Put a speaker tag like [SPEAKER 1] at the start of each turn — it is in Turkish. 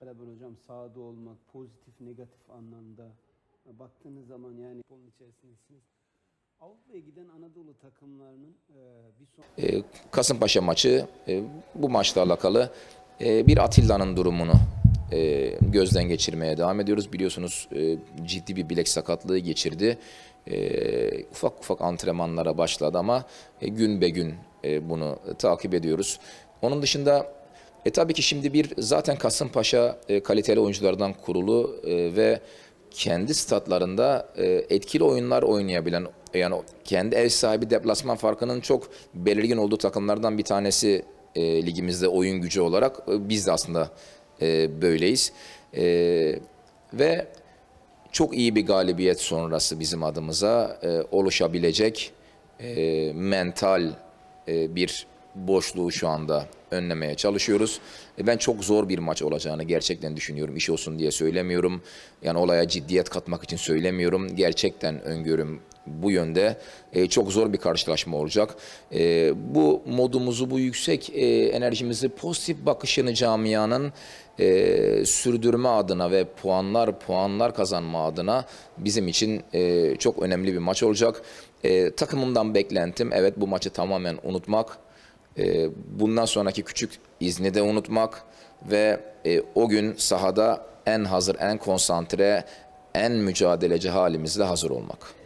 [SPEAKER 1] beraber hocam sağda olmak, pozitif negatif anlamda baktığınız zaman yani onun içerisindesiniz. Avrupa'ya giden Anadolu
[SPEAKER 2] takımlarının e, bir son... E, Kasımpaşa maçı e, bu maçla alakalı bir Atilla'nın durumunu gözden geçirmeye devam ediyoruz. Biliyorsunuz ciddi bir bilek sakatlığı geçirdi. Ufak ufak antrenmanlara başladı ama gün be gün bunu takip ediyoruz. Onun dışında e tabii ki şimdi bir zaten Kasımpaşa e, kaliteli oyunculardan kurulu e, ve kendi statlarında e, etkili oyunlar oynayabilen yani kendi ev sahibi deplasman farkının çok belirgin olduğu takımlardan bir tanesi e, ligimizde oyun gücü olarak e, biz de aslında e, böyleyiz. E, ve çok iyi bir galibiyet sonrası bizim adımıza e, oluşabilecek e, mental e, bir boşluğu şu anda önlemeye çalışıyoruz. E, ben çok zor bir maç olacağını gerçekten düşünüyorum. İş olsun diye söylemiyorum. Yani olaya ciddiyet katmak için söylemiyorum. Gerçekten öngörüm bu yönde e, çok zor bir karşılaşma olacak. E, bu modumuzu, bu yüksek enerjimizi, pozitif bakışını camianın e, sürdürme adına ve puanlar puanlar kazanma adına bizim için e, çok önemli bir maç olacak. E, takımımdan beklentim evet bu maçı tamamen unutmak e, bundan sonraki küçük izni de unutmak ve e, o gün sahada en hazır, en konsantre, en mücadeleci halimizle hazır olmak.